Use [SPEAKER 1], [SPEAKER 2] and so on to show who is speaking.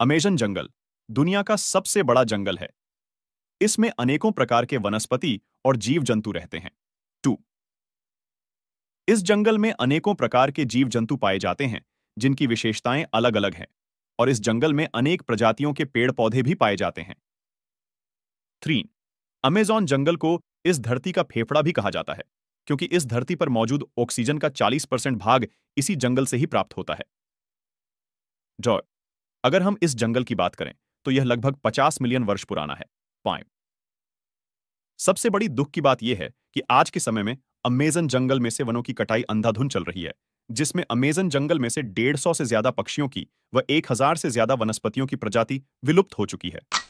[SPEAKER 1] Amazon जंगल दुनिया का सबसे बड़ा जंगल है इसमें अनेकों प्रकार के वनस्पति और जीव जंतु रहते हैं टू इस जंगल में अनेकों प्रकार के जीव जंतु पाए जाते हैं जिनकी विशेषताएं अलग अलग हैं और इस जंगल में अनेक प्रजातियों के पेड़ पौधे भी पाए जाते हैं थ्री अमेजॉन जंगल को इस धरती का फेफड़ा भी कहा जाता है क्योंकि इस धरती पर मौजूद ऑक्सीजन का 40 परसेंट भाग इसी जंगल से ही प्राप्त होता है अगर हम इस जंगल की बात करें तो यह लगभग 50 मिलियन वर्ष पुराना है पाइम सबसे बड़ी दुख की बात यह है कि आज के समय में अमेजन जंगल में से वनों की कटाई अंधाधुन चल रही है जिसमें अमेजन जंगल में से 150 से ज्यादा पक्षियों की व 1000 से ज्यादा वनस्पतियों की प्रजाति विलुप्त हो चुकी है